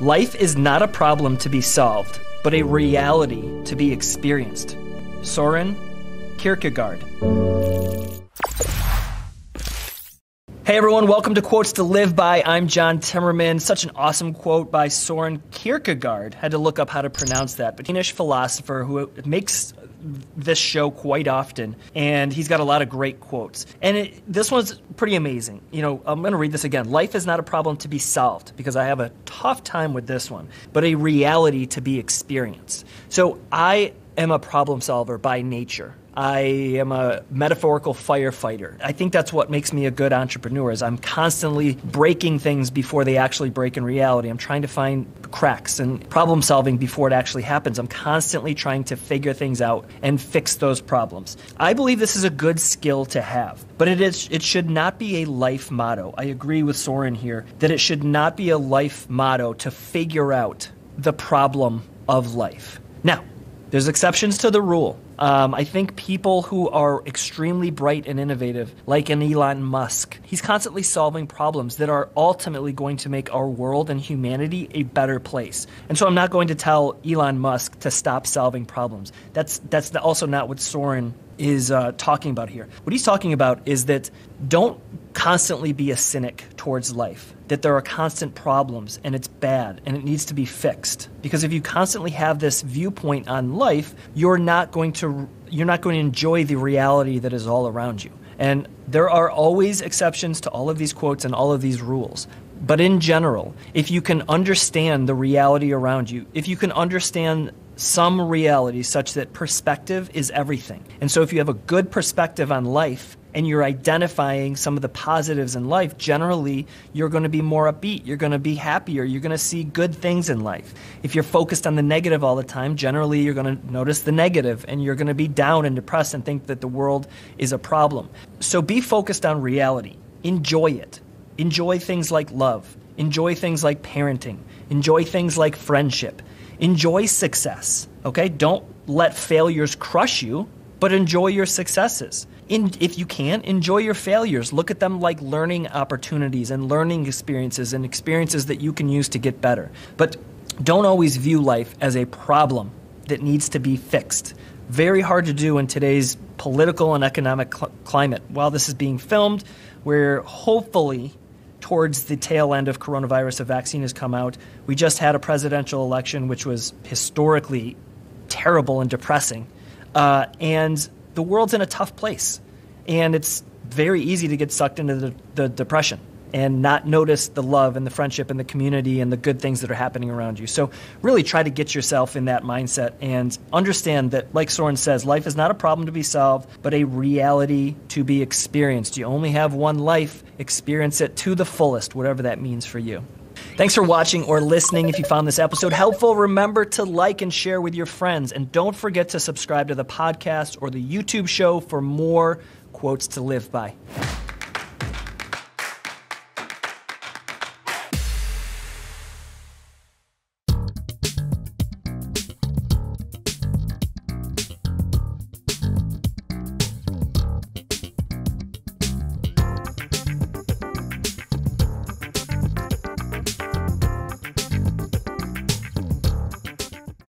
Life is not a problem to be solved, but a reality to be experienced. Soren Kierkegaard. Hey everyone, welcome to Quotes to Live By. I'm John Timmerman. Such an awesome quote by Soren Kierkegaard. Had to look up how to pronounce that, but Danish philosopher who makes this show quite often, and he's got a lot of great quotes. And it, this one's pretty amazing. You know, I'm going to read this again. Life is not a problem to be solved because I have a tough time with this one, but a reality to be experienced. So I am a problem solver by nature. I am a metaphorical firefighter. I think that's what makes me a good entrepreneur is I'm constantly breaking things before they actually break in reality. I'm trying to find cracks and problem solving before it actually happens. I'm constantly trying to figure things out and fix those problems. I believe this is a good skill to have, but it is it should not be a life motto. I agree with Soren here that it should not be a life motto to figure out the problem of life. Now, there's exceptions to the rule. Um, I think people who are extremely bright and innovative, like an Elon Musk, he's constantly solving problems that are ultimately going to make our world and humanity a better place. And so I'm not going to tell Elon Musk to stop solving problems. That's that's also not what Soren is uh, talking about here. What he's talking about is that don't constantly be a cynic towards life, that there are constant problems and it's bad and it needs to be fixed. Because if you constantly have this viewpoint on life, you're not going to you're not going to enjoy the reality that is all around you. And there are always exceptions to all of these quotes and all of these rules. But in general, if you can understand the reality around you, if you can understand some reality such that perspective is everything. And so if you have a good perspective on life, and you're identifying some of the positives in life, generally you're going to be more upbeat, you're going to be happier, you're going to see good things in life. If you're focused on the negative all the time, generally you're going to notice the negative and you're going to be down and depressed and think that the world is a problem. So be focused on reality, enjoy it, enjoy things like love, enjoy things like parenting, enjoy things like friendship, enjoy success. Okay, don't let failures crush you, but enjoy your successes in, if you can, enjoy your failures. Look at them like learning opportunities and learning experiences and experiences that you can use to get better. But don't always view life as a problem that needs to be fixed. Very hard to do in today's political and economic cl climate. While this is being filmed, we're hopefully towards the tail end of coronavirus, a vaccine has come out. We just had a presidential election, which was historically terrible and depressing. Uh, and the world's in a tough place, and it's very easy to get sucked into the, the depression and not notice the love and the friendship and the community and the good things that are happening around you. So, really try to get yourself in that mindset and understand that, like Soren says, life is not a problem to be solved, but a reality to be experienced. You only have one life, experience it to the fullest, whatever that means for you. Thanks for watching or listening. If you found this episode helpful, remember to like and share with your friends. And don't forget to subscribe to the podcast or the YouTube show for more quotes to live by.